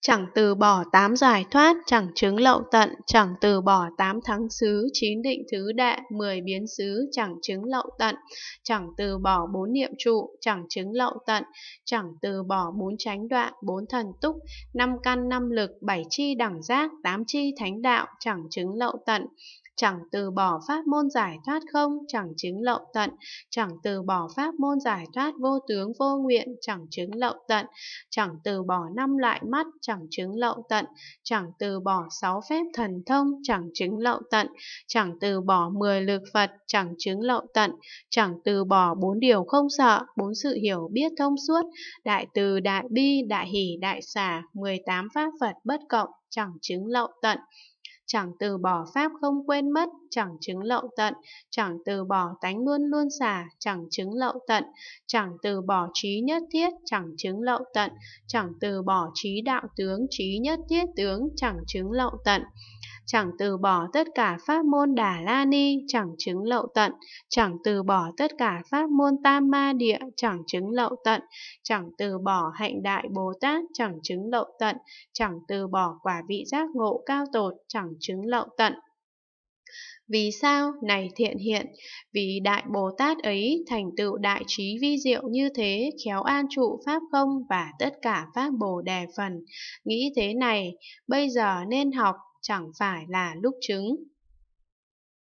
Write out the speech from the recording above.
chẳng từ bỏ tám giải thoát, chẳng chứng lậu tận, chẳng từ bỏ tám thắng xứ, chín định thứ đệ, mười biến xứ, chẳng chứng lậu tận, chẳng từ bỏ bốn niệm trụ, chẳng chứng lậu tận, chẳng từ bỏ bốn chánh đoạn, bốn thần túc, năm căn năm lực, bảy chi đẳng giác, tám chi thánh đạo, chẳng chứng lậu tận, chẳng từ bỏ pháp môn giải thoát không, chẳng chứng lậu tận, chẳng từ bỏ pháp môn giải thoát vô tướng vô nguyện, chẳng chứng lậu tận, chẳng từ bỏ năm loại mắt, chẳng chứng lậu tận, chẳng từ bỏ sáu phép thần thông, chẳng chứng lậu tận, chẳng từ bỏ mười lực Phật, chẳng chứng lậu tận, chẳng từ bỏ bốn điều không sợ, bốn sự hiểu biết thông suốt, đại từ đại bi, đại hỷ, đại xả, mười tám pháp Phật bất cộng, chẳng chứng lậu tận, chẳng từ bỏ pháp không quên mất, chẳng chứng lậu tận, chẳng từ bỏ tánh luôn luôn xả, chẳng chứng lậu tận, chẳng từ bỏ trí nhất thiết, chẳng chứng lậu tận, chẳng từ bỏ trí đạo tướng, trí nhất thiết tướng, chẳng chứng lậu tận chẳng từ bỏ tất cả pháp môn đà la ni chẳng chứng lậu tận chẳng từ bỏ tất cả pháp môn tam ma địa chẳng chứng lậu tận chẳng từ bỏ hạnh đại bồ tát chẳng chứng lậu tận chẳng từ bỏ quả vị giác ngộ cao tột chẳng chứng lậu tận. Vì sao này thiện hiện, vì Đại Bồ Tát ấy thành tựu đại trí vi diệu như thế, khéo an trụ Pháp không và tất cả Pháp Bồ Đề phần. Nghĩ thế này, bây giờ nên học, chẳng phải là lúc chứng.